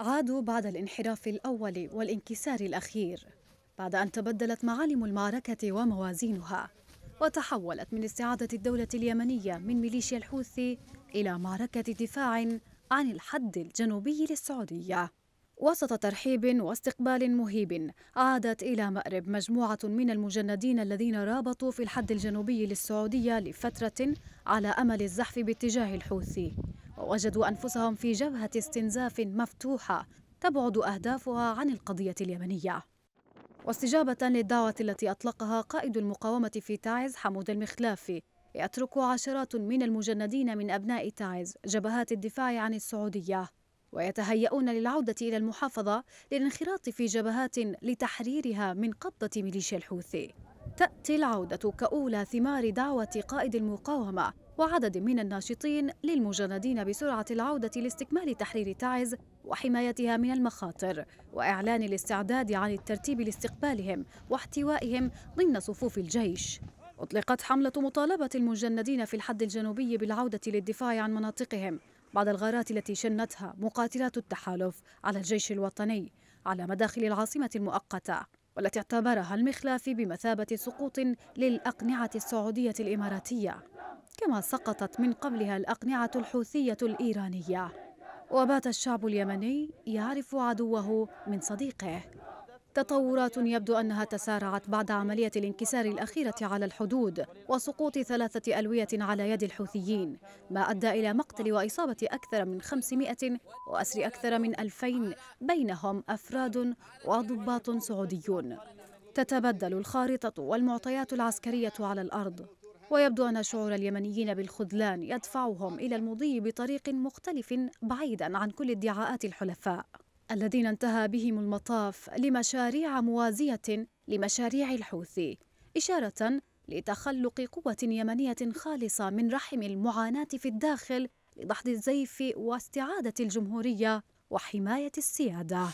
عادوا بعد الانحراف الأول والانكسار الأخير بعد أن تبدلت معالم المعركة وموازينها وتحولت من استعادة الدولة اليمنية من ميليشيا الحوثي إلى معركة دفاع عن الحد الجنوبي للسعودية وسط ترحيب واستقبال مهيب عادت إلى مأرب مجموعة من المجندين الذين رابطوا في الحد الجنوبي للسعودية لفترة على أمل الزحف باتجاه الحوثي ووجدوا أنفسهم في جبهة استنزاف مفتوحة تبعد أهدافها عن القضية اليمنية واستجابة للدعوة التي أطلقها قائد المقاومة في تعز حمود المخلافي يترك عشرات من المجندين من أبناء تعز جبهات الدفاع عن السعودية ويتهيئون للعودة إلى المحافظة للانخراط في جبهات لتحريرها من قبضة ميليشيا الحوثي تأتي العودة كأولى ثمار دعوة قائد المقاومة وعدد من الناشطين للمجندين بسرعة العودة لاستكمال تحرير تعز وحمايتها من المخاطر وإعلان الاستعداد عن الترتيب لاستقبالهم واحتوائهم ضمن صفوف الجيش أطلقت حملة مطالبة المجندين في الحد الجنوبي بالعودة للدفاع عن مناطقهم بعد الغارات التي شنتها مقاتلات التحالف على الجيش الوطني على مداخل العاصمة المؤقتة والتي اعتبرها المخلافي بمثابة سقوط للأقنعة السعودية الإماراتية كما سقطت من قبلها الأقنعة الحوثية الإيرانية وبات الشعب اليمني يعرف عدوه من صديقه تطورات يبدو أنها تسارعت بعد عملية الانكسار الأخيرة على الحدود وسقوط ثلاثة ألوية على يد الحوثيين ما أدى إلى مقتل وإصابة أكثر من 500 وأسر أكثر من 2000 بينهم أفراد وضباط سعوديون تتبدل الخارطة والمعطيات العسكرية على الأرض ويبدو أن شعور اليمنيين بالخذلان يدفعهم إلى المضي بطريق مختلف بعيدا عن كل ادعاءات الحلفاء الذين انتهى بهم المطاف لمشاريع موازية لمشاريع الحوثي إشارة لتخلق قوة يمنية خالصة من رحم المعاناة في الداخل لدحض الزيف واستعادة الجمهورية وحماية السيادة